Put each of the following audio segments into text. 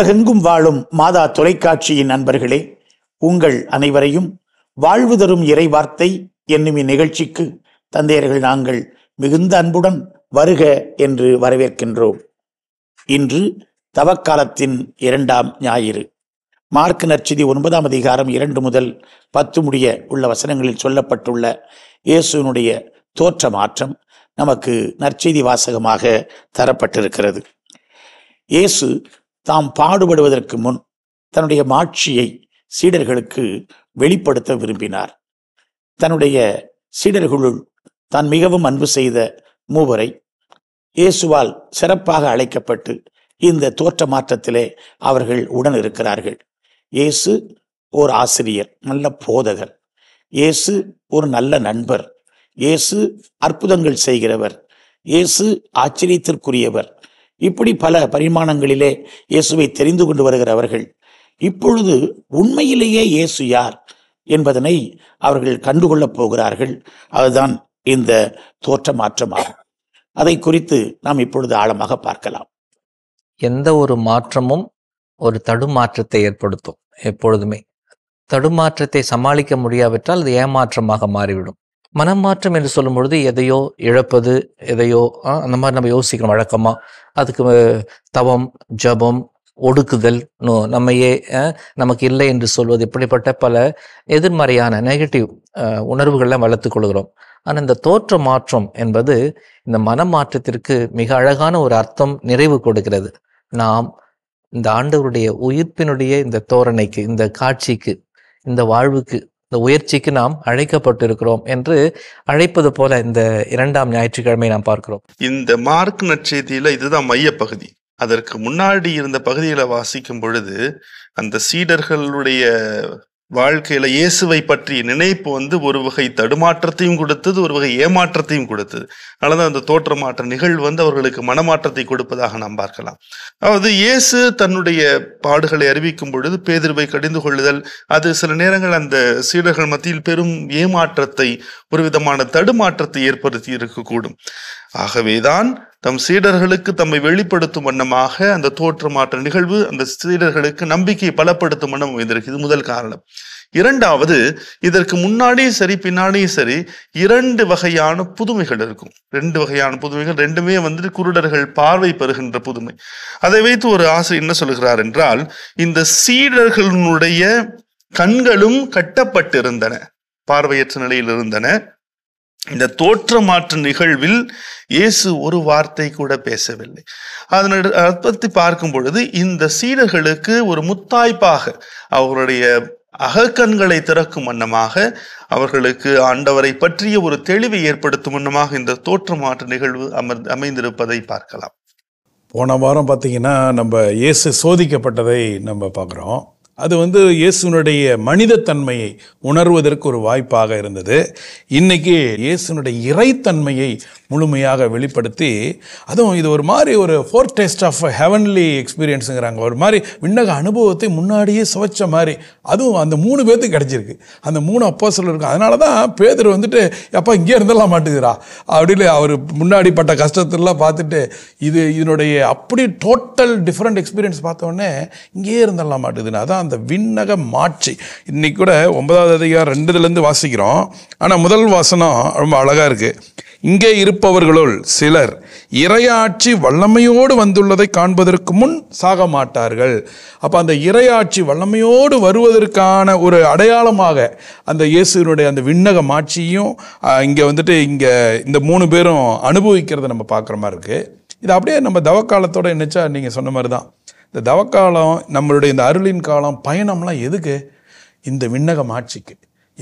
உலகெங்கும் வாழும் மாதா தொலைக்காட்சியின் நண்பர்களே உங்கள் அனைவரையும் வாழ்வு தரும் இறைவார்த்தை என்னும் இந்நிகழ்ச்சிக்கு தந்தையர்கள் நாங்கள் மிகுந்த அன்புடன் வருக என்று வரவேற்கின்றோம் இன்று தவக்காலத்தின் இரண்டாம் ஞாயிறு மார்க் நற்செய்தி ஒன்பதாம் அதிகாரம் இரண்டு முதல் பத்து முடிய உள்ள வசனங்களில் சொல்லப்பட்டுள்ள இயேசுனுடைய தோற்ற மாற்றம் நமக்கு நற்செய்தி வாசகமாக தரப்பட்டிருக்கிறது இயேசு தாம் பாடுபடுவதற்கு முன் தன்னுடைய மாட்சியை சீடர்களுக்கு வெளிப்படுத்த விரும்பினார் தன்னுடைய சீடர்களுள் தான் மிகவும் அன்பு செய்த மூவரை இயேசுவால் சிறப்பாக அழைக்கப்பட்டு இந்த தோற்ற மாற்றத்திலே அவர்கள் உடன் இருக்கிறார்கள் இயேசு ஓர் ஆசிரியர் நல்ல போதகர் இயேசு ஒரு நல்ல நண்பர் இயேசு அற்புதங்கள் செய்கிறவர் இயேசு ஆச்சரியத்திற்குரியவர் இப்படி பல பரிமாணங்களிலே இயேசுவை தெரிந்து கொண்டு வருகிறவர்கள் இப்பொழுது உண்மையிலேயே இயேசு யார் என்பதனை அவர்கள் கண்டுகொள்ளப் போகிறார்கள் அதுதான் இந்த தோற்ற மாற்றமாகும் அதை குறித்து நாம் இப்பொழுது ஆழமாக பார்க்கலாம் எந்த ஒரு மாற்றமும் ஒரு தடுமாற்றத்தை ஏற்படுத்தும் எப்பொழுதுமே தடுமாற்றத்தை சமாளிக்க முடியாவிட்டால் அது ஏமாற்றமாக மாறிவிடும் மனம் மாற்றம் என்று சொல்லும் பொழுது எதையோ இழப்பது எதையோ அந்த மாதிரி நம்ம யோசிக்கணும் வழக்கமாக அதுக்கு தவம் ஜபம் ஒடுக்குதல் நம்மையே நமக்கு இல்லை என்று சொல்வது இப்படிப்பட்ட பல எதிர்மறையான நெகட்டிவ் உணர்வுகள்லாம் வளர்த்து கொள்கிறோம் ஆனால் இந்த தோற்ற மாற்றம் என்பது இந்த மனம் மாற்றத்திற்கு மிக அழகான ஒரு அர்த்தம் நிறைவு கொடுக்கிறது நாம் இந்த ஆண்டவருடைய உயிர்ப்பினுடைய இந்த தோரணைக்கு இந்த காட்சிக்கு இந்த வாழ்வுக்கு இந்த உயர்ச்சிக்கு நாம் அழைக்கப்பட்டிருக்கிறோம் என்று அழைப்பது போல இந்த இரண்டாம் ஞாயிற்றுக்கிழமை நாம் பார்க்கிறோம் இந்த மார்க் நட்சத்தியில இதுதான் பகுதி அதற்கு முன்னாடி இருந்த பகுதிகளை வாசிக்கும் பொழுது அந்த சீடர்களுடைய வாழ்க்கையில் இயேசுவை பற்றிய நினைப்பு வந்து ஒரு வகை தடுமாற்றத்தையும் கொடுத்தது ஒரு வகை ஏமாற்றத்தையும் கொடுத்தது அதனால தான் அந்த தோற்றமாற்ற நிகழ்வு வந்து அவர்களுக்கு மனமாற்றத்தை கொடுப்பதாக நாம் பார்க்கலாம் அதாவது இயேசு தன்னுடைய பாடுகளை அறிவிக்கும் பொழுது பேதிர்வை கடிந்து கொள்ளுதல் அது சில நேரங்கள் அந்த சீடர்கள் மத்தியில் பெரும் ஏமாற்றத்தை ஒரு விதமான தடுமாற்றத்தை ஏற்படுத்தி இருக்கக்கூடும் ஆகவேதான் தம் சீடர்களுக்கு தம்மை வெளிப்படுத்தும் வண்ணமாக அந்த தோற்றமாற்ற நிகழ்வு அந்த சீடர்களுக்கு நம்பிக்கையை பலப்படுத்தும் வண்ணம் அமைந்திருக்கு இது முதல் காரணம் இரண்டாவது இதற்கு முன்னாடியும் சரி பின்னாடியும் சரி இரண்டு வகையான புதுமைகள் இருக்கும் ரெண்டு வகையான புதுமைகள் ரெண்டுமே வந்து குருடர்கள் பார்வை பெறுகின்ற புதுமை அதை வைத்து ஒரு ஆசிரியர் என்ன சொல்கிறார் என்றால் இந்த சீடர்களுடைய கண்களும் கட்டப்பட்டிருந்தன பார்வையற்ற நிலையில் இருந்தன இந்த தோற்ற மாற்று நிகழ்வில் இயேசு ஒரு வார்த்தை கூட பேசவில்லை அதனை பற்றி பார்க்கும் பொழுது இந்த சீடர்களுக்கு ஒரு முத்தாய்ப்பாக அவருடைய அகக்கண்களை திறக்கும் வண்ணமாக அவர்களுக்கு ஆண்டவரை பற்றிய ஒரு தெளிவை ஏற்படுத்தும் வண்ணமாக இந்த தோற்ற மாற்று நிகழ்வு அமர் அமைந்திருப்பதை பார்க்கலாம் போன வாரம் பார்த்தீங்கன்னா நம்ம இயேசு சோதிக்கப்பட்டதை நம்ம பார்க்குறோம் அது வந்து இயேசுனுடைய மனிதத்தன்மையை உணர்வதற்கு ஒரு வாய்ப்பாக இருந்தது இன்னைக்கு இயேசுனுடைய இறைத்தன்மையை முழுமையாக வெளிப்படுத்தி அதுவும் இது ஒரு மாதிரி ஒரு ஃபோர் டேஸ்ட் ஆஃப் ஹெவன்லி எக்ஸ்பீரியன்ஸுங்கிறாங்க ஒரு மாதிரி விண்ணக அனுபவத்தை முன்னாடியே சுவைச்ச மாதிரி அதுவும் அந்த மூணு பேர்த்துக்கு கிடச்சிருக்கு அந்த மூணு அப்போ இருக்கும் அதனால தான் பேதர் வந்துட்டு அப்பா இங்கே இருந்தெல்லாம் மாட்டுகிறா அப்படின்னு அவர் முன்னாடி பட்ட கஷ்டத்தெல்லாம் பார்த்துட்டு இது இதனுடைய அப்படி டோட்டல் டிஃப்ரெண்ட் எக்ஸ்பீரியன்ஸ் பார்த்தோன்னே இங்கேயே இருந்தெல்லாம் மாட்டுதுன்னு அதான் அந்த விண்ணக மாட்சி இன்றைக்கி கூட ஒன்பதாவது அதிகாரம் ரெண்டுதுலேருந்து வாசிக்கிறோம் ஆனால் முதல் வாசனம் ரொம்ப அழகாக இருக்குது இங்கே இருப்பவர்களுள் சிலர் இரையாட்சி வல்லமையோடு வந்துள்ளதை காண்பதற்கு முன் சாக மாட்டார்கள் அப்போ அந்த இரையாட்சி வல்லமையோடு வருவதற்கான ஒரு அடையாளமாக அந்த இயேசுனுடைய அந்த விண்ணக மாட்சியும் இங்கே வந்துட்டு இங்கே இந்த மூணு பேரும் அனுபவிக்கிறத நம்ம பார்க்குற மாதிரி இருக்குது இது அப்படியே நம்ம தவக்காலத்தோடு நினச்சா நீங்கள் சொன்ன மாதிரி தான் இந்த தவக்காலம் நம்மளுடைய இந்த அருளின் காலம் பயணம்லாம் எதுக்கு இந்த விண்ணகம் ஆட்சிக்கு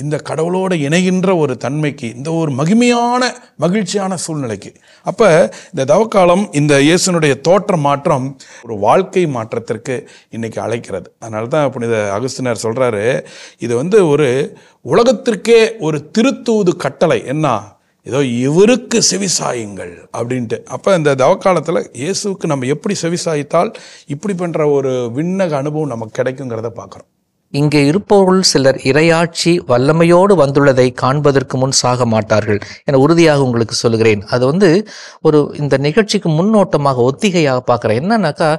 இந்த கடவுளோடு இணைகின்ற ஒரு தன்மைக்கு இந்த ஒரு மகிமையான மகிழ்ச்சியான சூழ்நிலைக்கு அப்போ இந்த தவக்காலம் இந்த இயேசுனுடைய தோற்ற மாற்றம் ஒரு வாழ்க்கை மாற்றத்திற்கு இன்றைக்கி அழைக்கிறது அதனால தான் புனித அகஸ்தினர் சொல்கிறாரு இது வந்து ஒரு உலகத்திற்கே ஒரு திருத்தூது கட்டளை என்ன ஏதோ இவருக்கு செவிசாயுங்கள் அப்படின்ட்டு அப்போ இந்த தவக்காலத்தில் இயேசுக்கு நம்ம எப்படி செவிசாயித்தால் இப்படி பண்ணுற ஒரு விண்ணக அனுபவம் நமக்கு கிடைக்குங்கிறத பார்க்குறோம் இங்கே இருப்பவர்கள் சிலர் இரையாட்சி வல்லமையோடு வந்துள்ளதை காண்பதற்கு முன் சாக மாட்டார்கள் என உறுதியாக உங்களுக்கு சொல்கிறேன் அது வந்து ஒரு இந்த நிகழ்ச்சிக்கு முன்னோட்டமாக ஒத்திகையாக பார்க்குறேன் என்னன்னாக்கா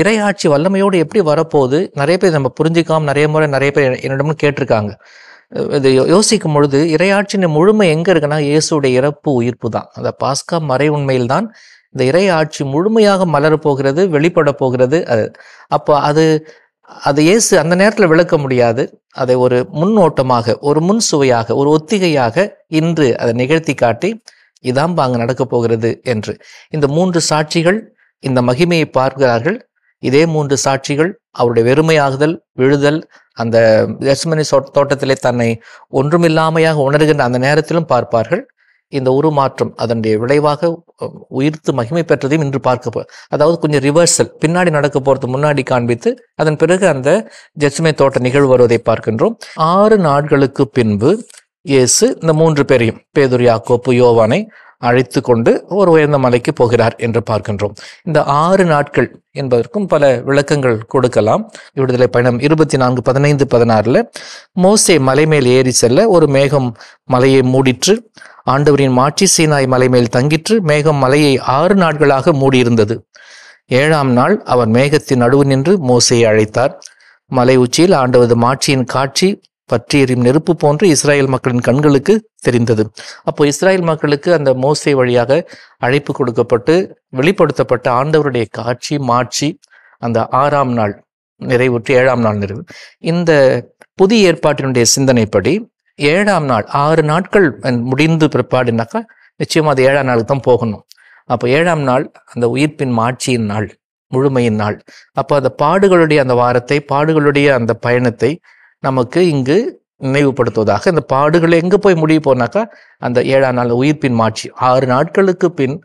இரையாட்சி வல்லமையோடு எப்படி வரப்போகுது நிறைய பேர் நம்ம புரிஞ்சுக்காம நிறைய முறை நிறைய பேர் என்னிடம்னு கேட்டிருக்காங்க இது யோசிக்கும் பொழுது இறையாட்சியின் முழுமை எங்கே இருக்குன்னா இயேசுடைய இறப்பு உயிர்ப்பு தான் அந்த பாஸ்கா மறை உண்மையில்தான் இந்த இறை ஆட்சி முழுமையாக மலர போகிறது வெளிப்பட போகிறது அது அப்போ அது அது இயேசு அந்த நேரத்தில் விளக்க முடியாது அதை ஒரு முன்னோட்டமாக ஒரு முன் சுவையாக ஒரு ஒத்திகையாக இன்று அதை நிகழ்த்தி காட்டி இதாம்பா அங்கே நடக்கப் போகிறது என்று இந்த மூன்று சாட்சிகள் இந்த மகிமையை பார்க்கிறார்கள் இதே மூன்று சாட்சிகள் அவருடைய வெறுமையாகுதல் விழுதல் அந்த லட்சுமணி தோட்டத்திலே தன்னை ஒன்றுமில்லாமையாக உணர்கின்ற அந்த நேரத்திலும் பார்ப்பார்கள் இந்த உருமாற்றம் அதனுடைய விளைவாக உயிர்த்து மகிமை பெற்றதையும் இன்று பார்க்க போ அதாவது கொஞ்சம் ரிவர்சல் பின்னாடி நடக்க போகிறது முன்னாடி காண்பித்து அதன் பிறகு அந்த ஜட்சுமை தோட்ட நிகழ்வு வருவதை பார்க்கின்றோம் ஆறு நாட்களுக்கு பின்பு இயேசு இந்த மூன்று பேரையும் பேதுர் கோப்பு யோவானை அழைத்து கொண்டு ஒரு உயர்ந்த மலைக்கு போகிறார் என்று பார்க்கின்றோம் இந்த ஆறு நாட்கள் என்பதற்கும் பல விளக்கங்கள் கொடுக்கலாம் விடுதலை பயணம் இருபத்தி நான்கு பதினைந்து பதினாறில் மோசே மலை மேல் ஏறி செல்ல ஒரு மேகம் மலையை மூடிற்று ஆண்டவரின் மாட்சி சீனாய் மலை மேல் தங்கிற்று மேகம் மலையை ஆறு நாட்களாக மூடியிருந்தது ஏழாம் நாள் அவர் மேகத்தின் நடுவு நின்று மோசையை அழைத்தார் மலை உச்சியில் ஆண்டவது மாட்சியின் காட்சி பற்றி எறியும் நெருப்பு போன்று இஸ்ராயல் மக்களின் கண்களுக்கு தெரிந்தது அப்போ இஸ்ராயல் மக்களுக்கு அந்த மோசை வழியாக அழைப்பு கொடுக்கப்பட்டு வெளிப்படுத்தப்பட்ட ஆண்டவருடைய காட்சி மாட்சி அந்த ஆறாம் நாள் நிறைவுற்று ஏழாம் நாள் நிறைவு இந்த புதிய ஏற்பாட்டினுடைய சிந்தனைப்படி ஏழாம் நாள் ஆறு நாட்கள் முடிந்து பிற்பாடுனாக்கா நிச்சயமாக அது ஏழாம் நாளுக்கு தான் போகணும் அப்போ ஏழாம் நாள் அந்த உயிர்ப்பின் மாட்சியின் நாள் முழுமையின் நாள் அப்போ அந்த பாடுகளுடைய அந்த வாரத்தை பாடுகளுடைய அந்த பயணத்தை நமக்கு இங்கு நினைவுபடுத்துவதாக இந்த பாடுகள் எங்கே போய் முடிய போனாக்கா அந்த ஏழாம் நாள் உயிர்ப்பின் மாட்சி ஆறு நாட்களுக்கு பின்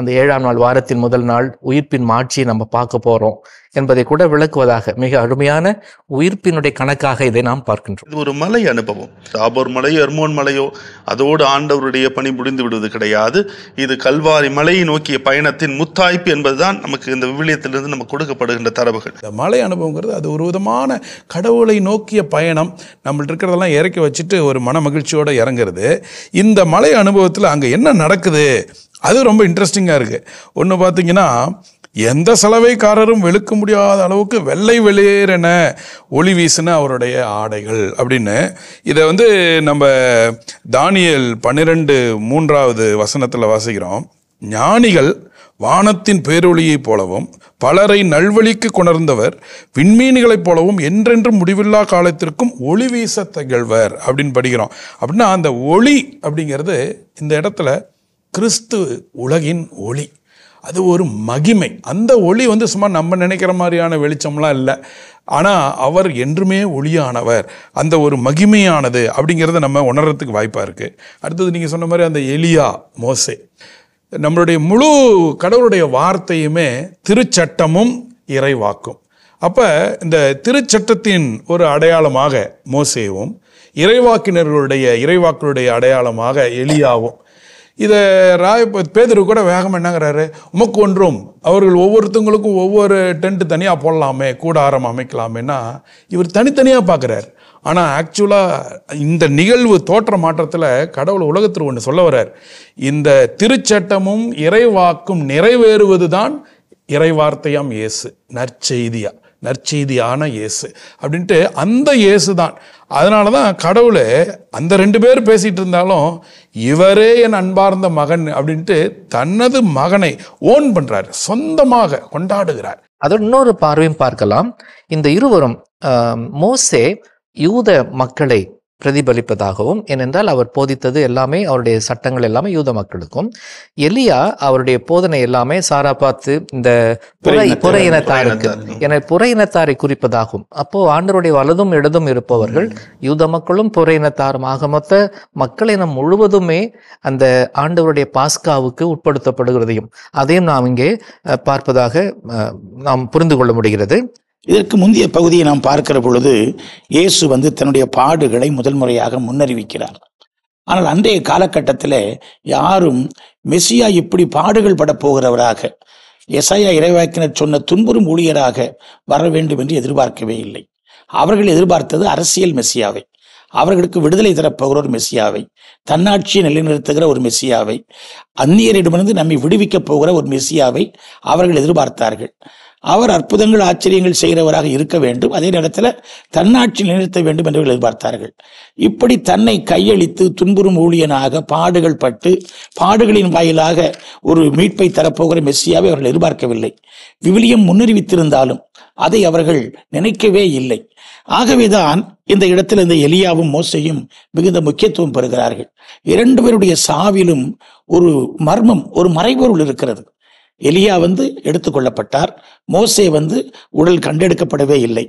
அந்த ஏழாம் நாள் வாரத்தின் முதல் நாள் உயிர்ப்பின் மாட்சியை நம்ம பார்க்க போகிறோம் என்பதை கூட விளக்குவதாக மிக அருமையான உயிர்ப்பினுடைய கணக்காக இதை நாம் பார்க்கின்றோம் இது ஒரு மலை அனுபவம் தாபோர் மலையோ எர்மோன் மலையோ அதோடு ஆண்டவருடைய பணி முடிந்து விடுவது கிடையாது இது கல்வாரி மலையை நோக்கிய பயணத்தின் முத்தாய்ப்பு என்பதுதான் நமக்கு இந்த விவிலியத்திலிருந்து நமக்கு கொடுக்கப்படுகின்ற தரவுகள் இந்த மலை அனுபவங்கிறது அது ஒரு விதமான கடவுளை நோக்கிய பயணம் நம்மள்ட்ட இருக்கிறதெல்லாம் இறக்கி வச்சுட்டு ஒரு மன மகிழ்ச்சியோடு இறங்குறது இந்த மலை அனுபவத்தில் அங்கே என்ன நடக்குது அது ரொம்ப இன்ட்ரெஸ்டிங்காக இருக்குது ஒன்று பார்த்தீங்கன்னா எந்த சலவைக்காரரும் வெளுக்க முடியாத அளவுக்கு வெள்ளை வெளியேறன ஒளி வீசின அவருடைய ஆடைகள் அப்படின்னு இதை வந்து நம்ம தானியல் பன்னிரெண்டு மூன்றாவது வசனத்தில் வாசிக்கிறோம் ஞானிகள் வானத்தின் பேரொளியைப் போலவும் பலரை நல்வழிக்கு கொணர்ந்தவர் விண்மீன்களைப் போலவும் என்றென்றும் முடிவில்லா காலத்திற்கும் ஒளி வீச திகழ்வர் அப்படின்னு படிக்கிறோம் அப்படின்னா அந்த ஒளி அப்படிங்கிறது இந்த இடத்துல கிறிஸ்து உலகின் ஒளி அது ஒரு மகிமை அந்த ஒளி வந்து சும்மா நம்ம நினைக்கிற மாதிரியான வெளிச்சம்லாம் இல்லை ஆனால் அவர் என்றுமே ஒளியானவர் அந்த ஒரு மகிமையானது அப்படிங்கிறத நம்ம உணர்கிறதுக்கு வாய்ப்பாக இருக்குது அடுத்தது நீங்கள் சொன்ன மாதிரி அந்த எலியா மோசே நம்மளுடைய முழு கடவுளுடைய வார்த்தையுமே திருச்சட்டமும் இறைவாக்கும் அப்போ இந்த திருச்சட்டத்தின் ஒரு அடையாளமாக மோசேவும் இறைவாக்கினர்களுடைய இறைவாக்களுடைய அடையாளமாக எலியாவும் இதை ராய பேதர் கூட வேகம் என்னங்கிறாரு உமக்கு ஒன்றும் அவர்கள் ஒவ்வொருத்தவங்களுக்கும் ஒவ்வொரு டென்ட்டு தனியாக போடலாமே கூடாரம் அமைக்கலாமேன்னா இவர் தனித்தனியாக பார்க்குறாரு ஆனால் ஆக்சுவலாக இந்த நிகழ்வு தோற்ற மாற்றத்தில் கடவுள் உலகத்தில் ஒன்று சொல்ல வர்றார் இந்த திருச்சட்டமும் இறைவாக்கும் நிறைவேறுவது தான் இறைவார்த்தையாம் இயேசு நற்செய்தியாக நற்செய்தியான இயேசு அப்படின்ட்டு அந்த இயேசு தான் அதனால தான் கடவுளே அந்த ரெண்டு பேர் பேசிகிட்டு இருந்தாலும் இவரே என் அன்பார்ந்த மகன் அப்படின்ட்டு தனது மகனை ஓன் பண்ணுறாரு சொந்தமாக கொண்டாடுகிறார் அது இன்னொரு பார்வையும் பார்க்கலாம் இந்த இருவரும் மோசே யூத மக்களை பிரதிபலிப்பதாகவும் ஏனென்றால் அவர் போதித்தது எல்லாமே அவருடைய சட்டங்கள் எல்லாமே யூத மக்களுக்கும் எலியா அவருடைய போதனை எல்லாமே சாரா பார்த்து இந்த புற புற இனத்தாருக்கு என புற இனத்தாரை குறிப்பதாகும் அப்போ ஆண்டருடைய வலதும் இடதும் இருப்பவர்கள் யூத மக்களும் புற இனத்தாரும் ஆக மொத்த மக்கள் இனம் முழுவதுமே அந்த ஆண்டவருடைய பாஸ்காவுக்கு உட்படுத்தப்படுகிறதையும் அதையும் நாம் இங்கே பார்ப்பதாக நாம் புரிந்து கொள்ள முடிகிறது இதற்கு முந்தைய பகுதியை நாம் பார்க்கிற பொழுது இயேசு வந்து தன்னுடைய பாடுகளை முதல் முறையாக முன்னறிவிக்கிறார் ஆனால் அன்றைய காலகட்டத்தில் யாரும் மெஸ்ஸியா இப்படி பாடுகள் பட போகிறவராக எசையா இறைவாக்கினர் சொன்ன துன்புறும் ஊழியராக வர வேண்டும் என்று எதிர்பார்க்கவே இல்லை அவர்கள் எதிர்பார்த்தது அரசியல் மெஸ்ஸியாவை அவர்களுக்கு விடுதலை தரப்போகிற ஒரு மெஸ்ஸியாவை தன்னாட்சியை நிலைநிறுத்துகிற ஒரு மெஸ்ஸியாவை அந்நியரிடமிருந்து நம்மை விடுவிக்கப் போகிற ஒரு மெஸ்ஸியாவை அவர்கள் எதிர்பார்த்தார்கள் அவர் அற்புதங்கள் ஆச்சரியங்கள் செய்கிறவராக இருக்க வேண்டும் அதே நேரத்தில் தன்னாட்சி நிறுத்த வேண்டும் என்று எதிர்பார்த்தார்கள் இப்படி தன்னை கையளித்து துன்புறும் ஊழியனாக பாடுகள் பட்டு பாடுகளின் வாயிலாக ஒரு மீட்பை தரப்போகிற மெஸ்ஸியாவை அவர்கள் எதிர்பார்க்கவில்லை விவிலியம் முன்னறிவித்திருந்தாலும் அதை அவர்கள் நினைக்கவே இல்லை ஆகவேதான் இந்த இடத்தில் இந்த எலியாவும் மோசையும் மிகுந்த முக்கியத்துவம் பெறுகிறார்கள் இரண்டு பேருடைய சாவிலும் ஒரு மர்மம் ஒரு மறைபொருள் இருக்கிறது எலியா வந்து எடுத்துக்கொள்ளப்பட்டார் மோசே வந்து உடல் கண்டெடுக்கப்படவே இல்லை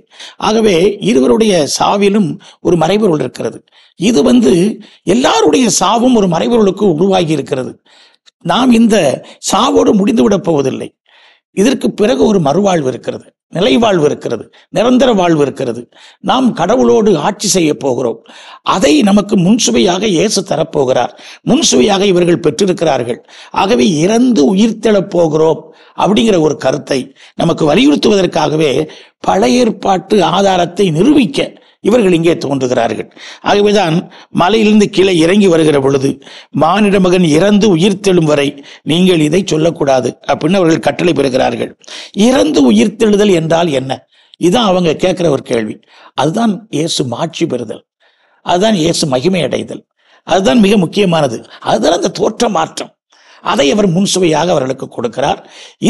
ஆகவே இருவருடைய சாவிலும் ஒரு மறைபொருள் இருக்கிறது இது வந்து எல்லாருடைய சாவும் ஒரு மறைபொருளுக்கு உருவாகி இருக்கிறது நாம் இந்த சாவோடு முடிந்துவிடப் போவதில்லை இதற்கு பிறகு ஒரு மறுவாழ்வு இருக்கிறது நிலை வாழ்வு இருக்கிறது நிரந்தர வாழ்வு இருக்கிறது நாம் கடவுளோடு ஆட்சி செய்ய போகிறோம் அதை நமக்கு முன்சுவையாக இயேசு தரப்போகிறார் முன்சுவையாக இவர்கள் பெற்றிருக்கிறார்கள் ஆகவே இறந்து உயிர்த்தெழப் போகிறோம் அப்படிங்கிற ஒரு கருத்தை நமக்கு வலியுறுத்துவதற்காகவே பழைய ஏற்பாட்டு ஆதாரத்தை நிரூபிக்க இவர்கள் இங்கே தோன்றுகிறார்கள் ஆகவேதான் மலையிலிருந்து கீழே இறங்கி வருகிற பொழுது மானிட மகன் இறந்து உயிர்த்தெழும் வரை நீங்கள் இதை சொல்லக்கூடாது அப்படின்னு அவர்கள் கட்டளை பெறுகிறார்கள் இறந்து உயிர்த்தெழுதல் என்றால் என்ன இதுதான் அவங்க கேட்குற ஒரு கேள்வி அதுதான் இயேசு மாட்சி பெறுதல் அதுதான் இயேசு மகிமை அடைதல் அதுதான் மிக முக்கியமானது அதுதான் அந்த தோற்ற மாற்றம் அதை அவர் முன்சுவையாக அவர்களுக்கு கொடுக்கிறார்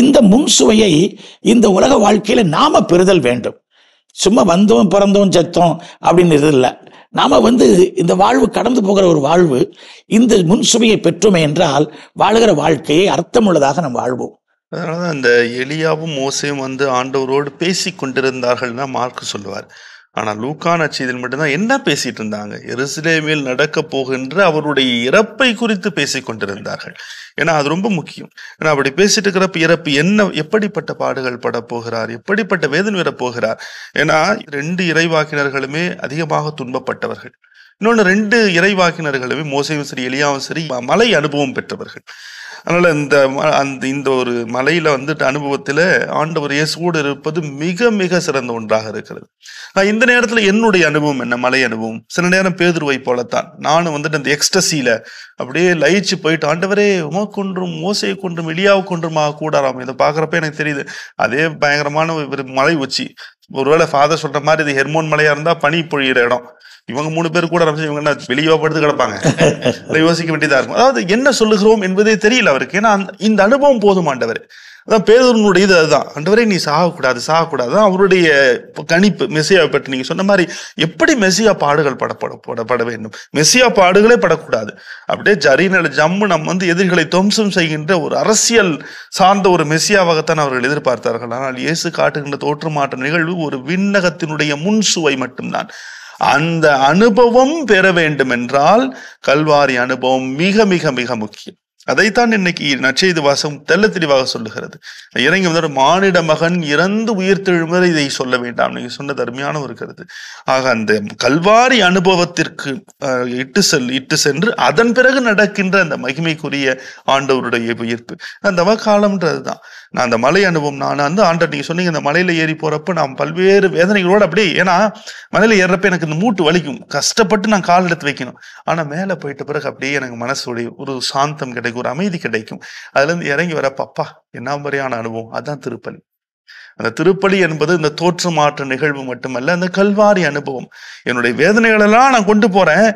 இந்த முன்சுவையை இந்த உலக வாழ்க்கையில நாம பெறுதல் வேண்டும் சும்மா வந்தோம் பிறந்தோம் செத்தோம் அப்படின்னு இல்லை நாம் வந்து இந்த வாழ்வு கடந்து போகிற ஒரு வாழ்வு இந்த முன் சுமையை பெற்றோமே என்றால் வாழ்கிற வாழ்க்கையை அர்த்தமுள்ளதாக நம்ம வாழ்வோம் அதனால தான் இந்த எளியாவும் மோசையும் வந்து ஆண்டவரோடு பேசி தான் மார்க் சொல்லுவார் ஆனால் லூக்கான செய்தியில் மட்டும்தான் என்ன பேசிட்டு இருந்தாங்க எருசிலேமில் நடக்க போகின்ற அவருடைய இறப்பை குறித்து பேசிக் கொண்டிருந்தார்கள் ஏன்னா அது ரொம்ப முக்கியம் ஏன்னா அப்படி பேசிட்டு இருக்கிறப்ப இறப்பு என்ன எப்படிப்பட்ட பாடுகள் பட போகிறார் எப்படிப்பட்ட வேதன் வரப்போகிறார் ஏன்னா ரெண்டு இறைவாக்கினர்களுமே அதிகமாக துன்பப்பட்டவர்கள் இன்னொன்று ரெண்டு இறைவாக்கினர்களுமே மோசையும் சரி எளியாவும் சரி மலை அனுபவம் பெற்றவர்கள் அதனால் இந்த அந்த இந்த ஒரு மலையில் வந்துட்டு அனுபவத்தில் ஆண்டவர் இயேசுவோடு இருப்பது மிக மிக சிறந்த ஒன்றாக இருக்கிறது நான் இந்த நேரத்தில் என்னுடைய அனுபவம் என்ன மலை அனுபவம் சில நேரம் பேதுருவை போலத்தான் நானும் வந்துட்டு அந்த எக்ஸ்டசியில் அப்படியே லயிச்சு போயிட்டு ஆண்டவரே உமக்கொன்றும் மோசையை கொன்றும் எளியாவை கொன்றுமாக கூடாராம் இதை பார்க்குறப்ப எனக்கு தெரியுது அதே பயங்கரமான ஒரு மலை உச்சி ஒருவேளை ஃபாதர் சொல்கிற மாதிரி இது ஹெர்மோன் மலையாக இருந்தால் பனி பொழியிற இடம் இவங்க மூணு பேர் கூட ஆரம்பிச்சு இவங்க என்ன வெளியே படுத்து கிடப்பாங்க யோசிக்க வேண்டியதாக இருக்கும் அதாவது என்ன சொல்லுகிறோம் என்பதே தெரியல அவருக்கு ஏன்னா இந்த அனுபவம் போதும் ஆண்டவர் அதான் பேதூரனுடைய இது அதுதான் அண்டவரை நீ சாகக்கூடாது சாகக்கூடாது அவருடைய கணிப்பு மெஸ்ஸியாவை பற்றி நீங்கள் சொன்ன மாதிரி எப்படி மெசியா பாடுகள் படப்பட படப்பட வேண்டும் மெசியா பாடுகளே படக்கூடாது அப்படியே ஜரீனல் ஜம்மு நம் வந்து எதிரிகளை துவம்சம் செய்கின்ற ஒரு அரசியல் சார்ந்த ஒரு மெஸ்ஸியாவாகத்தான் அவர்கள் எதிர்பார்த்தார்கள் ஆனால் இயேசு காட்டுகின்ற தோற்று மாற்ற நிகழ்வு ஒரு விண்ணகத்தினுடைய முன்சுவை மட்டும்தான் அந்த அனுபவம் பெற வேண்டும் என்றால் கல்வாரி அனுபவம் மிக மிக மிக முக்கியம் அதைத்தான் இன்னைக்கு நச்செய்து வாசம் தெல்ல தெளிவாக சொல்லுகிறது இறங்கி வந்தார் மானிட மகன் இறந்து உயிர் உயிர்த்தெழுமுறை இதை சொல்ல வேண்டாம் நீங்க சொன்ன தருமையான ஒரு கருது ஆக அந்த கல்வாரி அனுபவத்திற்கு இட்டு செல் இட்டு சென்று அதன் பிறகு நடக்கின்ற அந்த மகிமைக்குரிய ஆண்டவருடைய உயிர்ப்பு அந்த காலம்ன்றதுதான் நான் அந்த மலை அனுபவம் நான் வந்து ஆண்டர் நீங்கள் சொன்னீங்க இந்த மலையில் ஏறி போகிறப்ப நான் பல்வேறு வேதனைகளோடு அப்படியே ஏன்னா மலையில் ஏறப்ப எனக்கு இந்த மூட்டு வலிக்கும் கஷ்டப்பட்டு நான் கால் எடுத்து வைக்கணும் ஆனால் மேலே போயிட்ட பிறகு அப்படியே எனக்கு மனசுடைய ஒரு சாந்தம் கிடைக்கும் ஒரு அமைதி கிடைக்கும் அதுலேருந்து இறங்கி வரப்ப அப்பா என்ன மாதிரியான அனுபவம் அதுதான் திருப்பலி அந்த திருப்பலி என்பது இந்த தோற்று மாற்ற நிகழ்வு மட்டுமல்ல அந்த கல்வாரி அனுபவம் என்னுடைய வேதனைகளெல்லாம் நான் கொண்டு போகிறேன்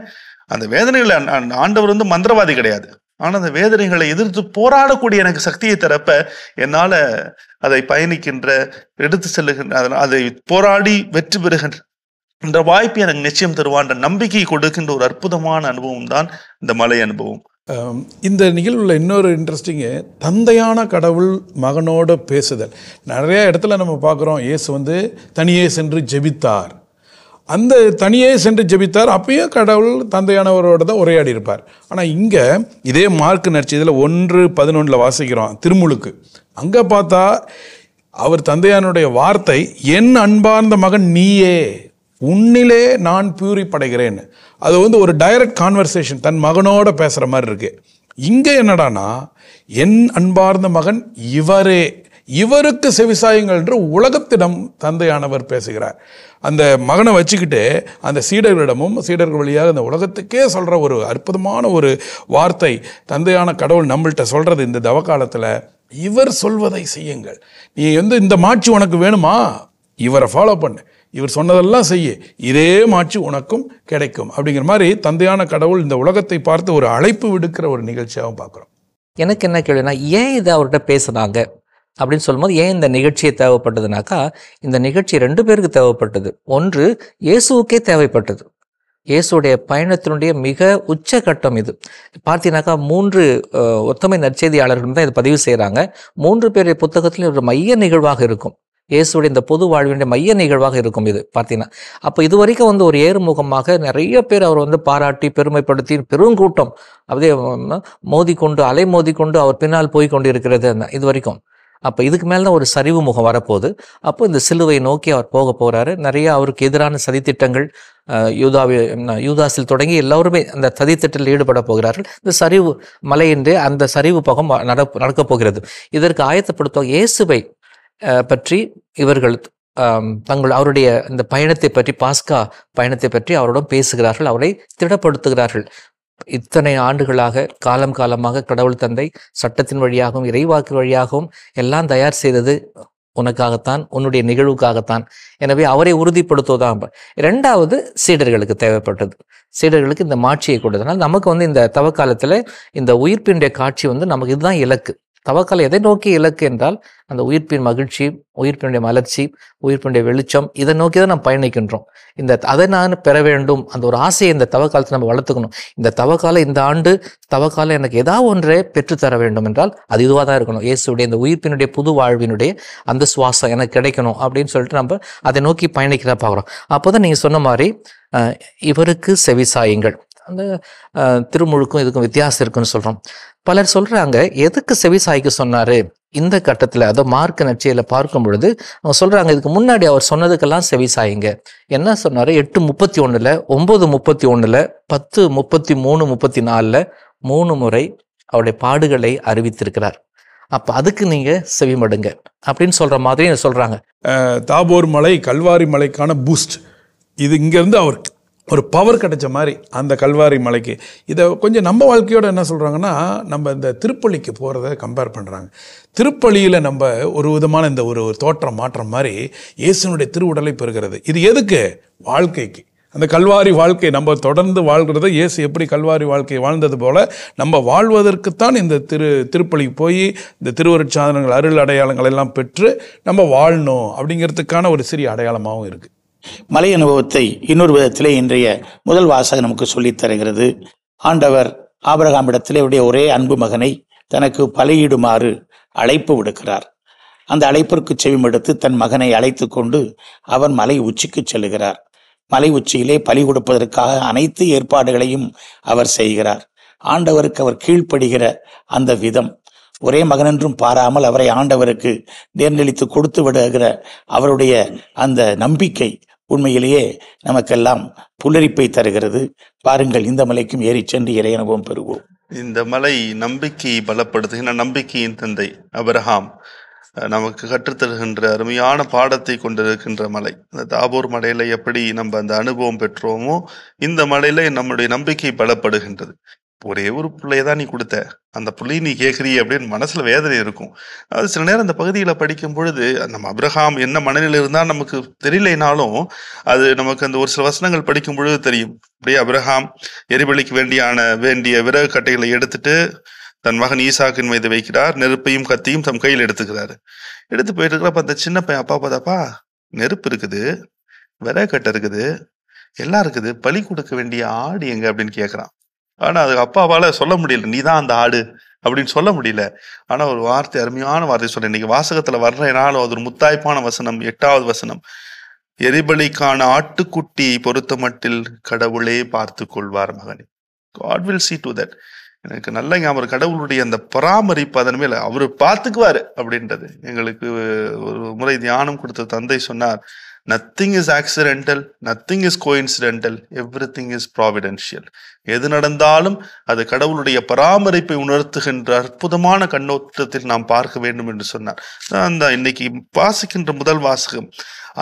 அந்த வேதனைகளை ஆண்டவர் வந்து மந்திரவாதி கிடையாது ஆனால் அந்த வேதனைகளை எதிர்த்து போராடக்கூடிய எனக்கு சக்தியை தரப்ப என்னால் அதை பயணிக்கின்ற எடுத்து செல்லுகின்ற அதனால் அதை போராடி வெற்றி பெறுகின்ற வாய்ப்பு எனக்கு நிச்சயம் தருவான்ற நம்பிக்கை கொடுக்கின்ற ஒரு அற்புதமான அனுபவம் தான் இந்த மலை அனுபவம் இந்த நிகழ்வில் இன்னொரு இன்ட்ரெஸ்டிங்கு தந்தையான கடவுள் மகனோட பேசுதல் நிறைய இடத்துல நம்ம பார்க்குறோம் இயேசு வந்து தனியே சென்று ஜெபித்தார் அந்த தனியே சென்று ஜெபித்தார் அப்பயும் கடவுள் தந்தையானவரோட தான் உரையாடி இருப்பார் ஆனால் இங்கே இதே மார்க் நடிச்சதில் ஒன்று பதினொன்றில் வாசிக்கிறோம் திருமுழுக்கு அங்கே பார்த்தா அவர் தந்தையானுடைய வார்த்தை என் அன்பார்ந்த மகன் நீயே உன்னிலே நான் பியூரிப்படைகிறேன் அது வந்து ஒரு டைரக்ட் கான்வர்சேஷன் தன் மகனோட பேசுகிற மாதிரி இருக்குது இங்கே என்னடானா என் அன்பார்ந்த மகன் இவரே இவருக்கு செவிசாயுங்கள் என்று உலகத்திடம் தந்தையானவர் பேசுகிறார் அந்த மகனை வச்சுக்கிட்டு அந்த சீடர்களிடமும் சீடர்கள் வழியாக அந்த உலகத்துக்கே சொல்கிற ஒரு அற்புதமான ஒரு வார்த்தை தந்தையான கடவுள் நம்மள்கிட்ட சொல்கிறது இந்த தவ காலத்தில் இவர் சொல்வதை செய்யுங்கள் நீ வந்து இந்த மாட்சி உனக்கு வேணுமா இவரை ஃபாலோ பண்ணு இவர் சொன்னதெல்லாம் செய்ய இதே மாட்சி உனக்கும் கிடைக்கும் அப்படிங்கிற மாதிரி தந்தையான கடவுள் இந்த உலகத்தை பார்த்து ஒரு அழைப்பு விடுக்கிற ஒரு நிகழ்ச்சியாகவும் பார்க்குறோம் எனக்கு என்ன கேள்வினா ஏன் இதை அவர்கிட்ட பேசுனாங்க அப்படின்னு சொல்லும்போது ஏன் இந்த நிகழ்ச்சியை தேவைப்பட்டதுனாக்கா இந்த நிகழ்ச்சி ரெண்டு பேருக்கு தேவைப்பட்டது ஒன்று இயேசுவுக்கே தேவைப்பட்டது இயேசுடைய பயணத்தினுடைய மிக உச்ச கட்டம் இது பார்த்தீங்கன்னாக்கா மூன்று ஒத்தமை நற்செய்தியாளர்கள் தான் இதை பதிவு செய்கிறாங்க மூன்று பேருடைய புத்தகத்திலும் ஒரு மைய நிகழ்வாக இருக்கும் இயேசுடைய இந்த பொது வாழ்வினுடைய மைய நிகழ்வாக இருக்கும் இது பார்த்தீங்கன்னா அப்போ இது வரைக்கும் வந்து ஒரு ஏறுமுகமாக நிறைய பேர் அவர் வந்து பாராட்டி பெருமைப்படுத்தி பெருங்கூட்டம் அப்படியே மோதி கொண்டு அலை மோதி கொண்டு அவர் பின்னால் போய் கொண்டு இருக்கிறது இது வரைக்கும் அப்போ இதுக்கு மேலே தான் ஒரு சரிவு முகம் வரப்போகுது அப்போ இந்த சிலுவை நோக்கி அவர் போக போகிறாரு நிறைய அவருக்கு எதிரான சதித்திட்டங்கள் யூதாவி யூதாசில் தொடங்கி எல்லோருமே அந்த சதித்திட்டத்தில் ஈடுபட போகிறார்கள் இந்த சரிவு மலையின்றி அந்த சரிவு பகம் நட நடக்கப் போகிறது இதற்கு ஆயத்தப்படுத்தும் இயேசுவை பற்றி இவர்கள் தங்கள் அவருடைய இந்த பயணத்தை பற்றி பாஸ்கா பயணத்தை பற்றி அவரோட பேசுகிறார்கள் அவரை திடப்படுத்துகிறார்கள் இத்தனை ஆண்டுகளாக காலம் காலமாக கடவுள் தந்தை சட்டத்தின் வழியாகவும் இறைவாக்கு வழியாகவும் எல்லாம் தயார் செய்தது உனக்காகத்தான் உன்னுடைய நிகழ்வுக்காகத்தான் எனவே அவரை உறுதிப்படுத்துவதான் ரெண்டாவது சீடர்களுக்கு தேவைப்பட்டது சீடர்களுக்கு இந்த மாட்சியை கொடுத்ததுனால் நமக்கு வந்து இந்த தவக்காலத்தில் இந்த உயிர்ப்பினுடைய காட்சி வந்து நமக்கு இதுதான் இலக்கு தவக்கால் எதை நோக்கி இலக்கு என்றால் அந்த உயிர்ப்பின் மகிழ்ச்சி உயிர்ப்பினுடைய மலர்ச்சி உயிர்ப்பினுடைய வெளிச்சம் இதை நோக்கி தான் நம்ம பயணிக்கின்றோம் இந்த அதை நான் பெற வேண்டும் அந்த ஒரு ஆசையை இந்த தவக்காலத்தை நம்ம வளர்த்துக்கணும் இந்த தவக்கால இந்த ஆண்டு தவக்கால எனக்கு ஏதாவது ஒன்றே பெற்றுத்தர வேண்டும் என்றால் அது இதுவாக தான் இருக்கணும் இயேசுடைய இந்த உயிர்ப்பினுடைய புது வாழ்வினுடைய அந்த சுவாசம் எனக்கு கிடைக்கணும் அப்படின்னு சொல்லிட்டு நம்ம அதை நோக்கி பயணிக்கிறதா பார்க்குறோம் அப்போ தான் நீங்கள் சொன்ன மாதிரி இவருக்கு செவிசாயங்கள் அந்த திருமுழுக்கும் இதுக்கும் வித்தியாசம் இருக்குன்னு சொல்கிறோம் பலர் சொல்றாங்க எதுக்கு செவிசாய்க்கு சொன்னாரு இந்த கட்டத்தில் அதை மார்க் நச்சியில் பார்க்கும் பொழுது அவங்க சொல்கிறாங்க இதுக்கு முன்னாடி அவர் சொன்னதுக்கெல்லாம் செவி சாயிங்க என்ன சொன்னார் எட்டு முப்பத்தி ஒன்றில் ஒம்பது முப்பத்தி ஒன்றில் பத்து முப்பத்தி மூணு முப்பத்தி நாலில் மூணு முறை அவருடைய பாடுகளை அறிவித்திருக்கிறார் அப்போ அதுக்கு நீங்கள் மடுங்க அப்படின்னு சொல்கிற மாதிரி சொல்கிறாங்க தாபோர் மலை கல்வாரி மலைக்கான பூஸ்ட் இது இங்கேருந்து அவர் ஒரு பவர் கிடைச்ச மாதிரி அந்த கல்வாரி மலைக்கு இதை கொஞ்சம் நம்ம வாழ்க்கையோட என்ன சொல்கிறாங்கன்னா நம்ம இந்த திருப்பள்ளிக்கு போகிறத கம்பேர் பண்ணுறாங்க திருப்பள்ளியில் நம்ம ஒரு விதமான இந்த ஒரு தோற்றம் மாற்றம் மாதிரி இயேசுனுடைய திருவுடலை பெறுகிறது இது எதுக்கு வாழ்க்கைக்கு அந்த கல்வாரி வாழ்க்கை நம்ம தொடர்ந்து வாழ்கிறத இயேசு எப்படி கல்வாரி வாழ்க்கை வாழ்ந்தது போல் நம்ம வாழ்வதற்குத்தான் இந்த திரு திருப்பலிக்கு போய் இந்த திருவருட்சாதனங்கள் அருள் அடையாளங்கள் எல்லாம் பெற்று நம்ம வாழணும் அப்படிங்கிறதுக்கான ஒரு சிறிய அடையாளமாகவும் இருக்குது மலை அனுபவத்தை இன்னொரு விதத்திலே இன்றைய முதல் வாசகம் நமக்கு சொல்லித் தருகிறது ஆண்டவர் ஆபரகாமிடத்திலே உடைய ஒரே அன்பு மகனை தனக்கு பலியிடுமாறு அழைப்பு விடுக்கிறார் அந்த அழைப்பிற்கு செவிம் எடுத்து தன் மகனை அழைத்து கொண்டு அவன் மலை உச்சிக்கு செல்லுகிறார் மலை உச்சியிலே பலி கொடுப்பதற்காக அனைத்து ஏற்பாடுகளையும் அவர் செய்கிறார் ஆண்டவருக்கு அவர் கீழ்ப்படுகிற அந்த விதம் ஒரே மகனென்றும் பாராமல் அவரை ஆண்டவருக்கு நேர்நெளித்து கொடுத்து விடுகிற அவருடைய அந்த நம்பிக்கை உண்மையிலேயே நமக்கெல்லாம் புலரிப்பை தருகிறது பாருங்கள் இந்த மலைக்கும் ஏறி சென்று இறை அனுபவம் பெறுவோம் இந்த மலை நம்பிக்கையை பலப்படுத்துகின்ற நம்பிக்கையின் தந்தை அபரஹாம் நமக்கு கற்றுத்தருகின்ற அருமையான பாடத்தை கொண்டிருக்கின்ற மலை அந்த தாபூர் மலையில எப்படி நம்ம அந்த அனுபவம் பெற்றோமோ இந்த மலையில நம்முடைய நம்பிக்கை பலப்படுகின்றது ஒரே ஒரு பிள்ளைய தான் நீ கொடுத்த அந்த புள்ளையை நீ கேட்குறீ அப்படின்னு மனசில் வேதனை இருக்கும் அது சில நேரம் அந்த பகுதியில் படிக்கும் பொழுது நம்ம அப்ரஹாம் என்ன மனநிலையில் இருந்தால் நமக்கு தெரியலைனாலும் அது நமக்கு அந்த ஒரு சில வசனங்கள் படிக்கும் பொழுது தெரியும் அப்படியே அப்ரஹாம் எரிபலிக்கு வேண்டியான வேண்டிய விறகு கட்டைகளை எடுத்துட்டு தன் மகன் ஈசாக்கின் மீது வைக்கிறார் நெருப்பையும் கத்தியும் தம் கையில் எடுத்துக்கிறாரு எடுத்து போயிட்டு இருக்கிறப்ப அந்த சின்ன பையன் அப்பா பார்த்தாப்பா நெருப்பு இருக்குது விறகு கட்டை இருக்குது எல்லாம் இருக்குது பலி கொடுக்க வேண்டிய ஆடு எங்க அப்படின்னு கேட்குறான் ஆனால் அது அப்பாவால் சொல்ல முடியல நீ தான் அந்த ஆடு அப்படின்னு சொல்ல முடியல ஆனால் ஒரு வார்த்தை அருமையான வார்த்தை சொல்றேன் இன்னைக்கு வாசகத்தில் வர்றனாலும் அது ஒரு முத்தாய்ப்பான வசனம் எட்டாவது வசனம் எரிபலிக்கான ஆட்டுக்குட்டி பொறுத்த மட்டில் கடவுளே பார்த்து கொள்வார் மகனே God will see to that எனக்கு நல்ல ஞாபகம் கடவுளுடைய அந்த பராமரிப்பு அதன் மேல அவர் பார்த்துக்குவாரு அப்படின்றது எங்களுக்கு ஒரு முறை தியானம் கொடுத்த தந்தை சொன்னார் nothing is accidental nothing is coincidental everything is providential எது நடந்தாலும் அது கடவுளுடைய பராமரிப்பை உணர்த்துகின்ற அற்புதமான கண்ணோட்டத்தில் நாம் பார்க்க வேண்டும் என்று சொன்னார் அந்த இன்னைக்கு வாசிக்கின்ற முதல் வாசகம்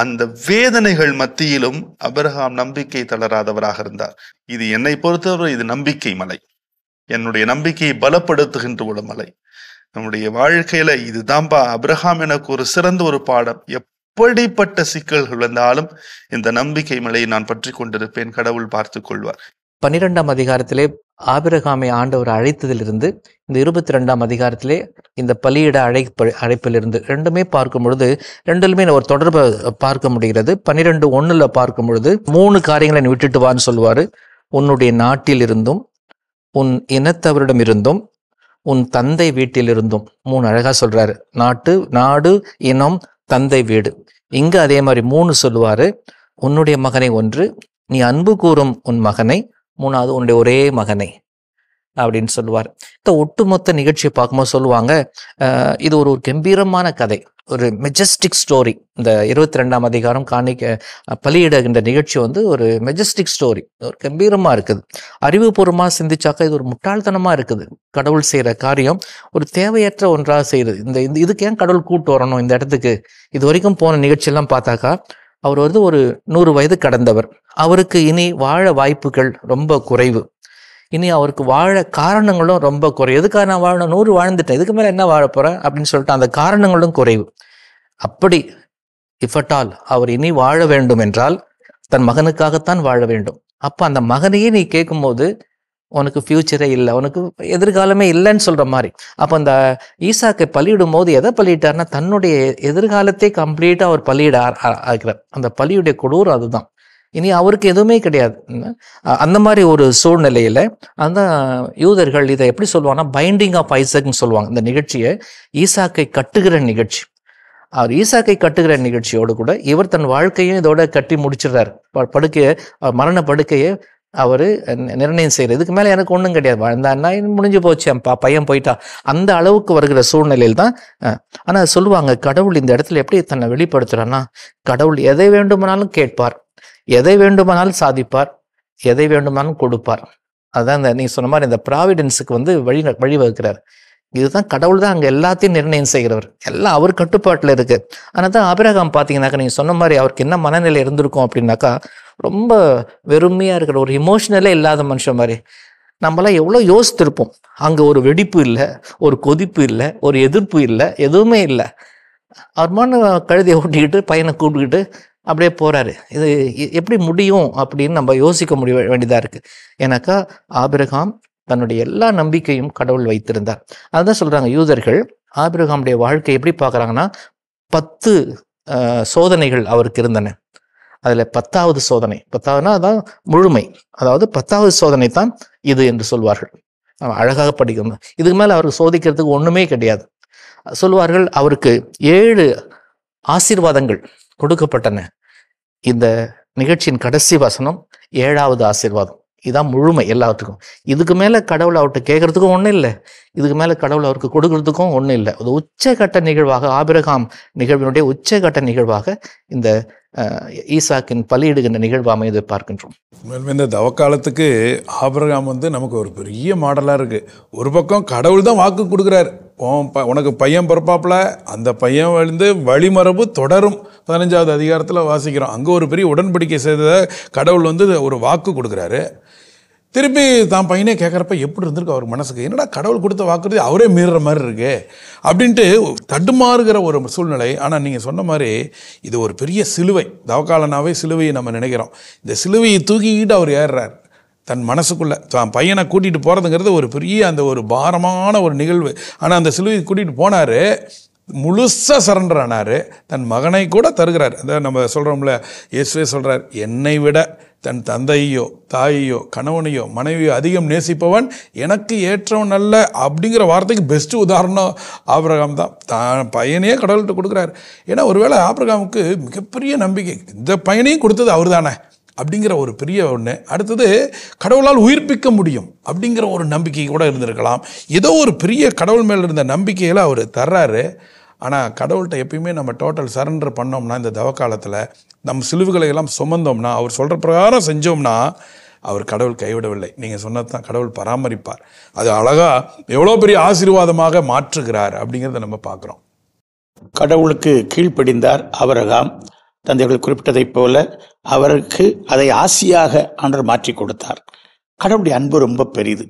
அந்த வேதனைகள் மத்தியிலும் அபிரஹாம் நம்பிக்கை தளராதவராக இருந்தார் இது என்னை பொறுத்தவரை இது நம்பிக்கை மலை என்னுடைய நம்பிக்கையை பலப்படுத்துகின்ற ஒரு மலை நம்முடைய வாழ்க்கையில இதுதான்பா அப்ரஹாம் எனக்கு ஒரு சிறந்த ஒரு பாடம் எப்படிப்பட்ட சிக்கல்கள் வந்தாலும் இந்த நம்பிக்கை மலையை நான் பற்றி கொண்டிருப்பேன் கடவுள் பார்த்து கொள்வார் பன்னிரெண்டாம் அதிகாரத்திலே ஆபிரகாமை ஆண்டவர் அழைத்ததிலிருந்து இந்த இருபத்தி ரெண்டாம் அதிகாரத்திலே இந்த பலியிட அழைப்ப அழைப்பிலிருந்து ரெண்டுமே பார்க்கும் பொழுது ரெண்டுலுமே ஒரு தொடர்பை பார்க்க முடிகிறது பன்னிரெண்டு ஒன்றில் பார்க்கும் பொழுது மூணு காரியங்களை நீ விட்டுட்டு வான்னு சொல்லுவார் உன்னுடைய நாட்டில் இருந்தும் உன் இனத்தவரிடம் இருந்தும் உன் தந்தை வீட்டில் இருந்தும் மூணு அழகாக சொல்கிறாரு நாட்டு நாடு இனம் தந்தை வீடு இங்கே அதே மாதிரி மூணு சொல்லுவார் உன்னுடைய மகனை ஒன்று நீ அன்பு கூறும் உன் மகனை மூணாவது உன்னுடைய ஒரே மகனை அப்படின்னு சொல்லுவார் இந்த ஒட்டுமொத்த நிகழ்ச்சியை பார்க்கும்போது சொல்லுவாங்க இது ஒரு ஒரு கம்பீரமான கதை ஒரு மெஜஸ்டிக் ஸ்டோரி இந்த இருபத்தி ரெண்டாம் அதிகாரம் காணிக்க பலியிடுகின்ற நிகழ்ச்சி வந்து ஒரு மெஜஸ்டிக் ஸ்டோரி ஒரு கம்பீரமாக இருக்குது அறிவுபூர்வமாக சிந்திச்சாக்கா இது ஒரு முட்டாள்தனமாக இருக்குது கடவுள் செய்கிற காரியம் ஒரு தேவையற்ற ஒன்றாக செய்கிறது இந்த இந்த இதுக்கு ஏன் கடவுள் கூட்டு வரணும் இந்த இடத்துக்கு இது வரைக்கும் போன நிகழ்ச்சியெல்லாம் பார்த்தாக்கா அவர் வந்து ஒரு நூறு வயது கடந்தவர் அவருக்கு இனி வாழ வாய்ப்புகள் ரொம்ப குறைவு இனி அவருக்கு வாழ காரணங்களும் ரொம்ப குறைவு எதுக்காக நான் வாழணும் நூறு வாழ்ந்துட்டேன் இதுக்கு மேலே என்ன வாழ போகிறேன் அப்படின்னு சொல்லிட்டு அந்த காரணங்களும் குறைவு அப்படி இஃபட்டால் அவர் இனி வாழ வேண்டும் என்றால் தன் மகனுக்காகத்தான் வாழ வேண்டும் அப்போ அந்த மகனையே நீ கேட்கும்போது உனக்கு ஃப்யூச்சரே இல்லை உனக்கு எதிர்காலமே இல்லைன்னு சொல்கிற மாதிரி அப்போ அந்த ஈசாக்கை பலியிடும் போது எதை பலியிட்டார்னா தன்னுடைய எதிர்காலத்தை கம்ப்ளீட்டாக அவர் பலியிட ஆகிறார் அந்த பலியுடைய கொடூர் அதுதான் இனி அவருக்கு எதுவுமே கிடையாது அந்த மாதிரி ஒரு சூழ்நிலையில் அந்த யூதர்கள் இதை எப்படி சொல்லுவாங்கன்னா பைண்டிங் ஆஃப் ஐசக்னு சொல்லுவாங்க இந்த நிகழ்ச்சியை ஈசாக்கை கட்டுகிற நிகழ்ச்சி அவர் ஈசாக்கை கட்டுகிற நிகழ்ச்சியோடு கூட இவர் தன் வாழ்க்கையும் இதோட கட்டி முடிச்சிடுறாரு படுக்கையை மரண படுக்கையை அவர் நிர்ணயம் செய்யறது இதுக்கு மேலே எனக்கு ஒன்றும் கிடையாது வாழ்ந்தான்னா முடிஞ்சு போச்சு பையன் போயிட்டா அந்த அளவுக்கு வருகிற சூழ்நிலையில் தான் ஆனால் சொல்லுவாங்க கடவுள் இந்த இடத்துல எப்படி தன்னை வெளிப்படுத்துகிறான்னா கடவுள் எதை வேண்டுமானாலும் கேட்பார் எதை வேண்டுமானாலும் சாதிப்பார் எதை வேண்டுமானாலும் கொடுப்பார் அதுதான் இந்த நீ சொன்ன மாதிரி இந்த ப்ராவிடன்ஸுக்கு வந்து வழி வழிவகுக்கிறார் இதுதான் கடவுள் தான் அங்கே எல்லாத்தையும் நிர்ணயம் செய்கிறவர் எல்லாம் அவர் கட்டுப்பாட்டில் இருக்கு ஆனால் தான் அபிரகம் பார்த்தீங்கன்னாக்க நீங்கள் சொன்ன மாதிரி அவருக்கு என்ன மனநிலை இருந்திருக்கும் அப்படின்னாக்கா ரொம்ப வெறுமையாக இருக்கிற ஒரு இமோஷனலே இல்லாத மனுஷன் மாதிரி நம்மளாம் எவ்வளோ யோசித்திருப்போம் அங்கே ஒரு வெடிப்பு இல்லை ஒரு கொதிப்பு இல்லை ஒரு எதிர்ப்பு இல்லை எதுவுமே இல்லை அவர் மண்ணு கழுதியை ஓட்டிக்கிட்டு பையனை கூப்பிட்டுக்கிட்டு அப்படியே போகிறாரு இது எப்படி முடியும் அப்படின்னு நம்ம யோசிக்க முடிய வேண்டியதாக இருக்குது ஏன்னாக்கா ஆபிரகாம் தன்னுடைய எல்லா நம்பிக்கையும் கடவுள் வைத்திருந்தார் அதுதான் சொல்கிறாங்க யூதர்கள் ஆபிரகாமுடைய வாழ்க்கை எப்படி பார்க்குறாங்கன்னா பத்து சோதனைகள் அவருக்கு இருந்தன அதில் பத்தாவது சோதனை பத்தாவதுனா அதான் முழுமை அதாவது பத்தாவது சோதனை தான் இது என்று சொல்வார்கள் அழகாக படிக்கணும் இதுக்கு மேலே அவருக்கு சோதிக்கிறதுக்கு ஒன்றுமே கிடையாது சொல்வார்கள் அவருக்கு ஏழு ஆசீர்வாதங்கள் கொடுக்கப்பட்டன இந்த நிகழ்ச்சியின் கடைசி வசனம் ஏழாவது ஆசீர்வாதம் இதான் முழுமை எல்லாத்துக்கும் இதுக்கு மேலே கடவுள் அவர்கிட்ட கேட்கறதுக்கும் ஒன்றும் இல்லை இதுக்கு மேலே கடவுள் அவருக்கு கொடுக்கறதுக்கும் ஒன்றும் இல்லை அது உச்சகட்ட நிகழ்வாக ஆபிரகாம் நிகழ்வினுடைய உச்சகட்ட நிகழ்வாக இந்த ஈசாக்கின் பலியிடுகின்ற நிகழ்வு அமைந்து பார்க்கின்றோம் இந்த தவக்காலத்துக்கு ஆபிரகாம் வந்து நமக்கு ஒரு பெரிய மாடலாக இருக்குது ஒரு பக்கம் கடவுள் தான் வாக்கு கொடுக்குறாரு ப உனக்கு பையன் பிறப்பாப்பில் அந்த பையன் வந்து வழிமரபு தொடரும் பதினஞ்சாவது அதிகாரத்தில் வாசிக்கிறோம் அங்கே ஒரு பெரிய உடன்படிக்கை செய்த கடவுள் வந்து ஒரு வாக்கு கொடுக்குறாரு திருப்பி தான் பையனே கேட்குறப்ப எப்படி இருந்திருக்கு அவர் மனசுக்கு என்னடா கடவுள் கொடுத்த வாக்குறது அவரே மீறுற மாதிரி இருக்கு அப்படின்ட்டு தடுமாறுகிற ஒரு சூழ்நிலை ஆனால் நீங்கள் சொன்ன மாதிரி இது ஒரு பெரிய சிலுவை தவக்காலனாவே சிலுவையை நம்ம நினைக்கிறோம் இந்த சிலுவையை தூக்கிக்கிட்டு அவர் ஏறுறார் தன் மனசுக்குள்ளே தான் பையனை கூட்டிகிட்டு போகிறதுங்கிறது ஒரு பெரிய அந்த ஒரு பாரமான ஒரு நிகழ்வு ஆனால் அந்த சிலுவை கூட்டிகிட்டு போனார் முழுசாக சரண்டர் ஆனார் தன் மகனை கூட தருகிறார் அந்த நம்ம சொல்கிறோம்ல இயேசுவே சொல்கிறார் என்னை விட தன் தந்தையோ தாயையோ கணவனையோ மனைவியோ அதிகம் நேசிப்பவன் எனக்கு ஏற்றவன் அல்ல அப்படிங்கிற வார்த்தைக்கு பெஸ்ட்டு உதாரணம் ஆபிரகாம் தான் தான் பையனையே கடவுள்கிட்ட கொடுக்குறாரு ஏன்னா ஒருவேளை ஆபிரகாமுக்கு மிகப்பெரிய நம்பிக்கை இந்த பையனையும் கொடுத்தது அவர் தானே அப்படிங்கிற ஒரு பெரிய ஒன்று அடுத்தது கடவுளால் உயிர்ப்பிக்க முடியும் அப்படிங்கிற ஒரு நம்பிக்கை கூட இருந்திருக்கலாம் ஏதோ ஒரு பெரிய கடவுள் மேலே இருந்த நம்பிக்கையில் அவர் தர்றாரு ஆனால் கடவுள்கிட்ட எப்பயுமே நம்ம டோட்டல் சரண்டர் பண்ணோம்னா இந்த தவ காலத்தில் நம் சிலுவுகளை எல்லாம் சுமந்தோம்னா அவர் சொல்கிற பிரகாரம் செஞ்சோம்னா அவர் கடவுள் கைவிடவில்லை நீங்கள் சொன்னது தான் கடவுள் பராமரிப்பார் அது அழகாக எவ்வளோ பெரிய ஆசீர்வாதமாக மாற்றுகிறார் அப்படிங்கிறத நம்ம பார்க்குறோம் கடவுளுக்கு கீழ்ப்படிந்தார் அவரகாம் தந்தைகள் குறிப்பிட்டதைப் போல அவருக்கு அதை ஆசியாக ஆண்டர் மாற்றி கொடுத்தார் கடவுளுடைய அன்பு ரொம்ப பெரிது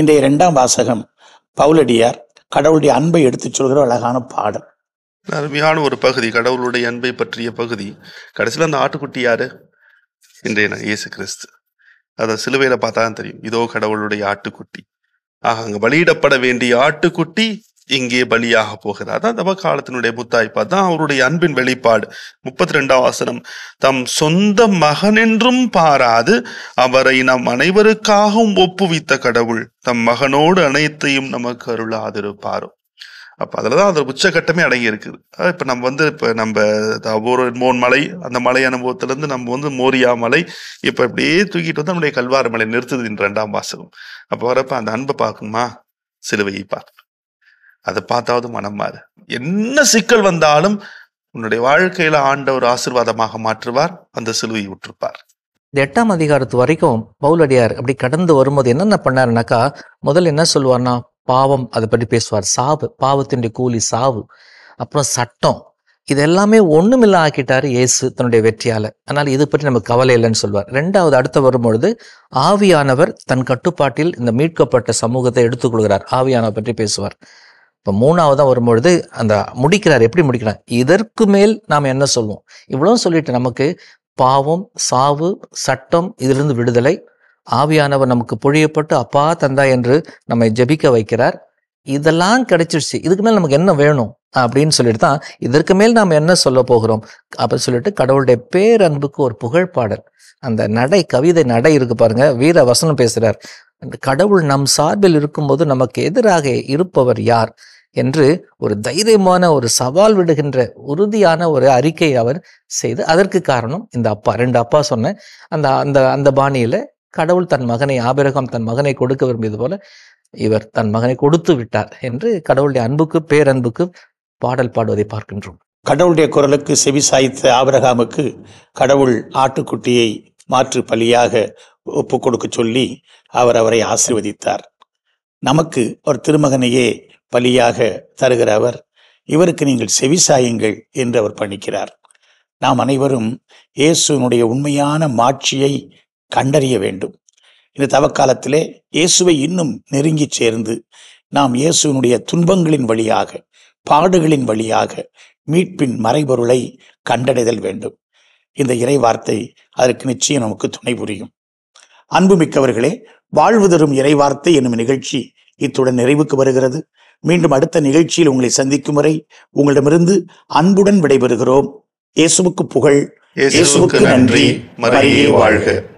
இன்றைய இரண்டாம் வாசகம் பவுலடியார் கடவுளுடைய அன்பை எடுத்துச் சொல்கிற அழகான பாடல் அருமையான ஒரு பகுதி கடவுளுடைய அன்பை பற்றிய பகுதி கடைசியில் அந்த ஆட்டுக்குட்டி யாரு இன்றைய நான் இயேசு கிறிஸ்து அதை சிலுவையில் பார்த்தா தெரியும் இதோ கடவுளுடைய ஆட்டுக்குட்டி ஆக அங்கே பலியிடப்பட வேண்டிய ஆட்டுக்குட்டி இங்கே பலியாக போகிறார் அதான் காலத்தினுடைய புத்தாய்ப்பா தான் அவருடைய அன்பின் வெளிப்பாடு முப்பத்தி ரெண்டாம் வாசனம் தம் சொந்த மகனென்றும் பாராது அவரை நம் அனைவருக்காகவும் ஒப்புவித்த கடவுள் தம் மகனோடு அனைத்தையும் நமக்கு அருளாதிருப்பாரோ அப்போ அதில் தான் உச்சகட்டமே அடங்கி இருக்குது இப்போ நம்ம வந்து இப்போ நம்ம ஒரு மோன் மலை அந்த மலை அனுபவத்திலேருந்து நம்ம வந்து மோரியா மலை இப்போ இப்படியே தூக்கிட்டு வந்து நம்முடைய கல்வார மலை நிறுத்துது ரெண்டாம் வாசகம் அப்போ வரப்போ அந்த அன்பை பார்க்குமா சிலுவையை பார்க்கும் அதை பார்த்தாவது மனம் மாறு என்ன சிக்கல் வந்தாலும் உன்னுடைய வாழ்க்கையில ஆண்டவர் ஆசிர்வாதமாக மாற்றுவார் அந்த சிலுவையை விட்டுருப்பார் இந்த எட்டாம் அதிகாரத்து வரைக்கும் பவுலடியார் அப்படி கடந்து வரும்போது என்னென்ன பண்ணாருனாக்கா முதல்ல என்ன சொல்லுவார்னா பாவம் அதை பற்றி பேசுவார் சாவு பாவத்தினுடைய கூலி சாவு அப்புறம் சட்டம் இது எல்லாமே ஒண்ணுமில்லா ஆக்கிட்டாரு இயேசு தன்னுடைய வெற்றியால அதனால இது பற்றி நமக்கு கவலை இல்லைன்னு சொல்வார் ரெண்டாவது அடுத்த வரும்பொழுது ஆவியானவர் தன் கட்டுப்பாட்டில் இந்த மீட்கப்பட்ட சமூகத்தை எடுத்துக் கொள்கிறார் ஆவியானவர் பற்றி பேசுவார் இப்போ மூணாவதாக வரும்பொழுது அந்த முடிக்கிறார் எப்படி முடிக்கிறார் இதற்கு மேல் நாம் என்ன சொல்வோம் இவ்வளோ சொல்லிட்டு நமக்கு பாவம் சாவு சட்டம் இதிலிருந்து விடுதலை ஆவியானவர் நமக்கு பொழியப்பட்டு அப்பா தந்தா என்று நம்மை ஜபிக்க வைக்கிறார் இதெல்லாம் கிடைச்சிருச்சு இதுக்கு மேல் நமக்கு என்ன வேணும் அப்படின்னு சொல்லிட்டு தான் இதற்கு மேல் நாம் என்ன சொல்ல போகிறோம் அப்படி சொல்லிட்டு கடவுளுடைய பேரன்புக்கு ஒரு புகழ்பாடல் அந்த நடை கவிதை நடை இருக்கு பாருங்க வீர வசனம் பேசுகிறார் கடவுள் நம் சார்பில் இருக்கும்போது நமக்கு எதிராக இருப்பவர் யார் என்று ஒரு தைரியமான ஒரு சவால் விடுகின்ற உறுதியான ஒரு அறிக்கை அவர் செய்து அதற்கு காரணம் இந்த அப்பா ரெண்டு அப்பா சொன்ன அந்த அந்த அந்த பாணியில் கடவுள் தன் மகனை ஆபிரகம் தன் மகனை கொடுக்க விரும்பியது போல இவர் தன் மகனை கொடுத்து விட்டார் என்று கடவுளுடைய அன்புக்கு பேரன்புக்கு பாடல் பாடுவதை பார்க்கின்றோம் கடவுளுடைய குரலுக்கு செவி சாய்த்த ஆபிரகாமுக்கு கடவுள் ஆட்டுக்குட்டியை மாற்று பலியாக ஒப்புக் கொடுக்க சொல்லி அவர் அவரை ஆசிர்வதித்தார் நமக்கு ஒரு திருமகனையே பலியாக தருகிற அவர் இவருக்கு நீங்கள் செவிசாயுங்கள் என்று அவர் பணிக்கிறார் நாம் அனைவரும் இயேசுனுடைய உண்மையான மாட்சியை கண்டறிய வேண்டும் இந்த தவக்காலத்திலே இயேசுவை இன்னும் நெருங்கி சேர்ந்து நாம் இயேசுனுடைய துன்பங்களின் வழியாக பாடுகளின் வழியாக மீட்பின் மறைபொருளை கண்டடைதல் வேண்டும் இந்த இறை வார்த்தை அதற்கு நிச்சயம் நமக்கு துணை புரியும் அன்புமிக்கவர்களே வாழ்வு தரும் இறைவார்த்தை என்னும் நிகழ்ச்சி இத்துடன் நிறைவுக்கு வருகிறது மீண்டும் அடுத்த நிகழ்ச்சியில் உங்களை சந்திக்கும் வரை உங்களிடமிருந்து அன்புடன் விடைபெறுகிறோம் இயேசுவுக்கு புகழ் இயேசுவுக்கு நன்றி மரியே வாழ்க